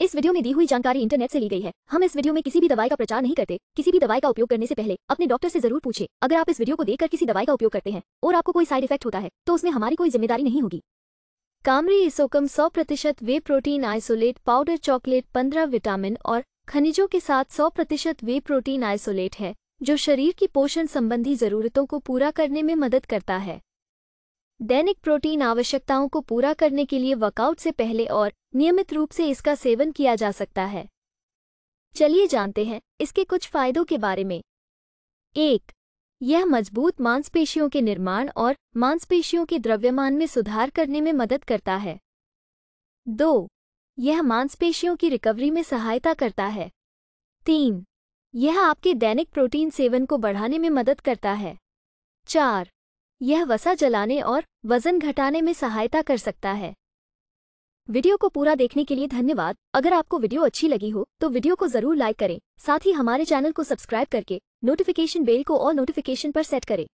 इस वीडियो में दी हुई जानकारी इंटरनेट से ली गई है हम इस वीडियो में किसी भी दवाई का प्रचार नहीं करते किसी भी दवाई का उपयोग करने से पहले अपने डॉक्टर से जरूर पूछे अगर आप इस वीडियो को देखकर किसी दवाई का उपयोग करते हैं और आपको कोई साइड इफेक्ट होता है तो उसमें हमारी कोई जिम्मेदारी नहीं होगी कामरी इसोकम सौ प्रतिशत whey protein isolate powder chocolate पंद्रह विटामिन और खनिजों के साथ सौ प्रतिशत वे प्रोटीन आइसोलेट है जो शरीर की पोषण संबंधी जरूरतों को पूरा करने में मदद करता है दैनिक प्रोटीन आवश्यकताओं को पूरा करने के लिए वर्कआउट से पहले और नियमित रूप से इसका सेवन किया जा सकता है चलिए जानते हैं इसके कुछ फायदों के बारे में एक यह मजबूत मांसपेशियों के निर्माण और मांसपेशियों के द्रव्यमान में सुधार करने में मदद करता है दो यह मांसपेशियों की रिकवरी में सहायता करता है तीन यह आपके दैनिक प्रोटीन सेवन को बढ़ाने में मदद करता है चार यह वसा जलाने और वजन घटाने में सहायता कर सकता है वीडियो को पूरा देखने के लिए धन्यवाद अगर आपको वीडियो अच्छी लगी हो तो वीडियो को जरूर लाइक करें साथ ही हमारे चैनल को सब्सक्राइब करके नोटिफिकेशन बेल को और नोटिफिकेशन पर सेट करें